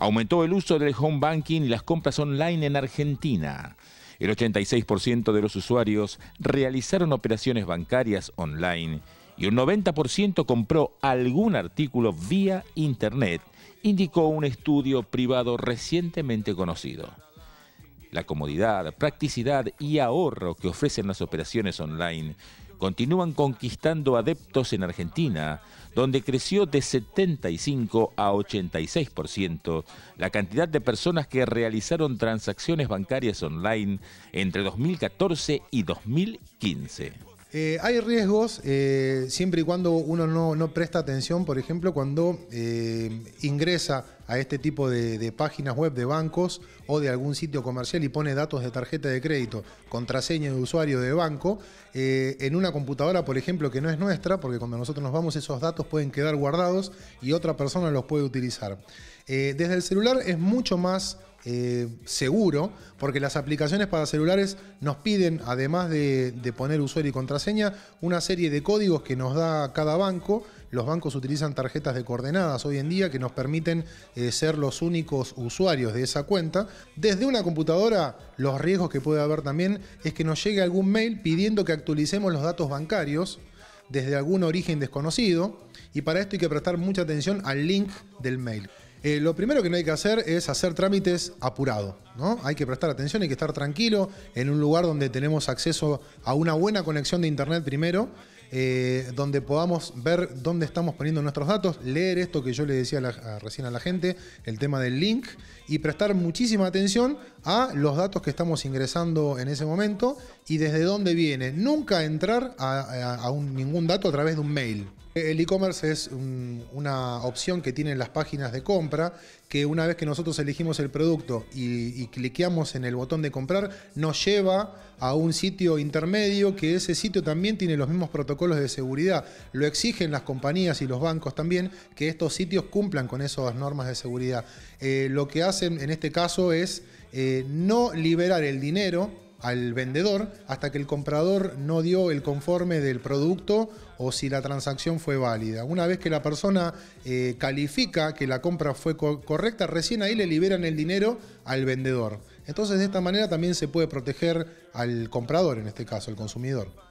aumentó el uso del home banking y las compras online en Argentina. El 86% de los usuarios realizaron operaciones bancarias online y un 90% compró algún artículo vía Internet, indicó un estudio privado recientemente conocido. La comodidad, practicidad y ahorro que ofrecen las operaciones online continúan conquistando adeptos en Argentina, donde creció de 75 a 86% la cantidad de personas que realizaron transacciones bancarias online entre 2014 y 2015. Eh, hay riesgos eh, siempre y cuando uno no, presta atención, por ejemplo, cuando eh, ingresa a este tipo de, páginas web de bancos o de algún sitio comercial y pone datos de tarjeta de crédito, contraseña de usuario de banco, en una computadora, por ejemplo, que no es nuestra, porque cuando nosotros nos vamos esos datos pueden quedar guardados y otra persona los puede utilizar. desde el celular es mucho más eh, seguro, porque las aplicaciones para celulares nos piden, además de, poner usuario y contraseña, una serie de códigos que nos da cada banco. Los bancos utilizan tarjetas de coordenadas hoy en día que nos permiten eh, ser los únicos usuarios de esa cuenta. Desde una computadora, los riesgos que puede haber también es que nos llegue algún mail pidiendo que actualicemos los datos bancarios desde algún origen desconocido y para esto hay que prestar mucha atención al link del mail. Eh, lo primero que no hay que hacer es hacer trámites apurado, ¿no? Hay que prestar atención, hay que estar tranquilo en un lugar donde tenemos acceso a una buena conexión de internet primero, eh, donde podamos ver dónde estamos poniendo nuestros datos, leer esto que yo le decía recién a la gente, el tema del link, y prestar muchísima atención a los datos que estamos ingresando en ese momento y desde dónde viene. Nunca entrar a, a ningún dato a través de un mail. Eh, el e-commerce es una opción que tienen las páginas de compra, que una vez que nosotros elegimos el producto y, cliqueamos en el botón de comprar, nos lleva a un sitio intermedio que ese sitio también tiene los mismos protocolos de seguridad. Lo exigen las compañías y los bancos también que estos sitios cumplan con esas normas de seguridad. Eh, lo que hacen en este caso es eh, no liberar el dinero al vendedor hasta que el comprador no dio el conforme del producto o si la transacción fue válida. Una vez que la persona eh, califica que la compra fue correcta, recién ahí le liberan el dinero al vendedor. Entonces de esta manera también se puede proteger al comprador, en este caso, al consumidor.